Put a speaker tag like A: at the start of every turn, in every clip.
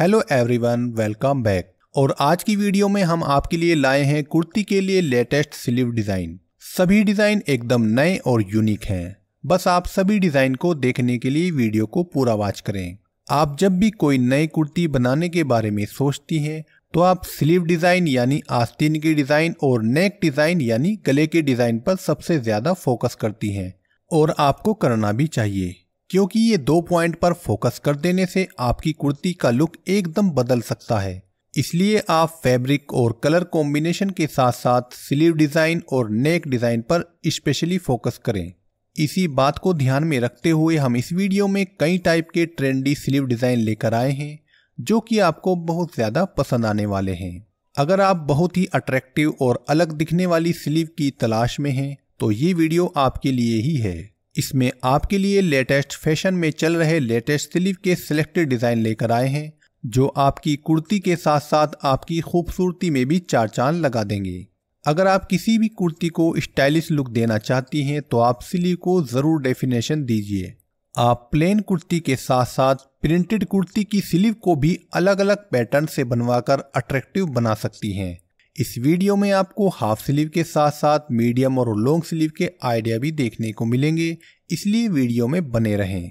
A: hello everyone welcome back और आज की वीडियो में हम आपके लिए लाए हैं कुर्ती के लिए लेटेस्ट स्लीव डिज़ाइन सभी डिज़ाइन एकदम नए और यूनिक हैं बस आप सभी डिज़ाइन को देखने के लिए वीडियो को पूरा वॉच करें आप जब भी कोई नई कुर्ती बनाने के बारे में सोचती हैं तो आप स्लीव डिज़ाइन यानी आस्तीन की डिज़ाइन और नेक डिज़ाइन यानी गले के डिज़ाइन पर सबसे ज़्यादा फोकस करती हैं और आपको करना भी चाहिए क्योंकि ये दो पॉइंट पर फोकस कर देने से आपकी कुर्ती का लुक एकदम बदल सकता है इसलिए आप फैब्रिक और कलर कॉम्बिनेशन के साथ साथ स्लीव डिज़ाइन और नेक डिज़ाइन पर स्पेशली फोकस करें इसी बात को ध्यान में रखते हुए हम इस वीडियो में कई टाइप के ट्रेंडी स्लीव डिज़ाइन लेकर आए हैं जो कि आपको बहुत ज़्यादा पसंद आने वाले हैं अगर आप बहुत ही अट्रैक्टिव और अलग दिखने वाली स्लीव की तलाश में हैं तो ये वीडियो आपके लिए ही है इसमें आपके लिए लेटेस्ट फैशन में चल रहे लेटेस्ट स्लीव के सिलेक्टेड डिज़ाइन लेकर आए हैं जो आपकी कुर्ती के साथ साथ आपकी खूबसूरती में भी चार चांद लगा देंगे अगर आप किसी भी कुर्ती को स्टाइलिश लुक देना चाहती हैं तो आप स्लीव को ज़रूर डेफिनेशन दीजिए आप प्लेन कुर्ती के साथ साथ प्रिंटेड कुर्ती की स्लीव को भी अलग अलग पैटर्न से बनवाकर अट्रैक्टिव बना सकती हैं इस वीडियो में आपको हाफ स्लीव के साथ साथ मीडियम और लॉन्ग स्लीव के आइडिया भी देखने को मिलेंगे इसलिए वीडियो में बने रहें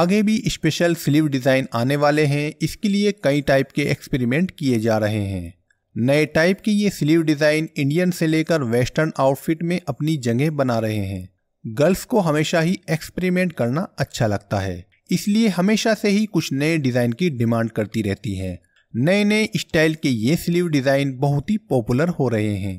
A: आगे भी स्पेशल स्लीव डिज़ाइन आने वाले हैं इसके लिए कई टाइप के एक्सपेरिमेंट किए जा रहे हैं नए टाइप के ये स्लीव डिज़ाइन इंडियन से लेकर वेस्टर्न आउटफिट में अपनी जगह बना रहे हैं गर्ल्स को हमेशा ही एक्सपेरिमेंट करना अच्छा लगता है इसलिए हमेशा से ही कुछ नए डिज़ाइन की डिमांड करती रहती हैं नए नए स्टाइल के ये स्लीव डिज़ाइन बहुत ही पॉपुलर हो रहे हैं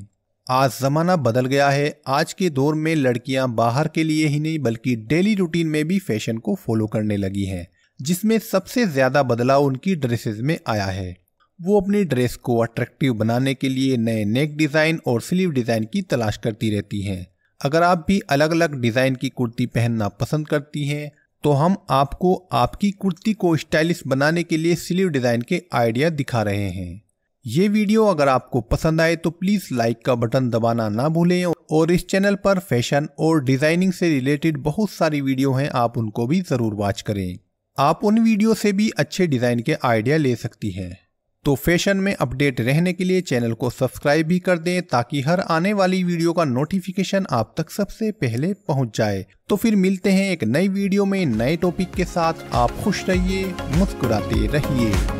A: आज ज़माना बदल गया है आज के दौर में लड़कियां बाहर के लिए ही नहीं बल्कि डेली रूटीन में भी फैशन को फॉलो करने लगी हैं जिसमें सबसे ज़्यादा बदलाव उनकी ड्रेसेस में आया है वो अपनी ड्रेस को अट्रैक्टिव बनाने के लिए नए नेक डिज़ाइन और स्लीव डिज़ाइन की तलाश करती रहती हैं अगर आप भी अलग अलग डिज़ाइन की कुर्ती पहनना पसंद करती हैं तो हम आपको आपकी कुर्ती को स्टाइलिश बनाने के लिए स्लीव डिज़ाइन के आइडिया दिखा रहे हैं ये वीडियो अगर आपको पसंद आए तो प्लीज़ लाइक का बटन दबाना ना भूलें और इस चैनल पर फैशन और डिज़ाइनिंग से रिलेटेड बहुत सारी वीडियो हैं आप उनको भी ज़रूर वॉच करें आप उन वीडियो से भी अच्छे डिज़ाइन के आइडिया ले सकती हैं तो फैशन में अपडेट रहने के लिए चैनल को सब्सक्राइब भी कर दें ताकि हर आने वाली वीडियो का नोटिफिकेशन आप तक सबसे पहले पहुंच जाए तो फिर मिलते हैं एक नई वीडियो में नए टॉपिक के साथ आप खुश रहिए मुस्कुराते रहिए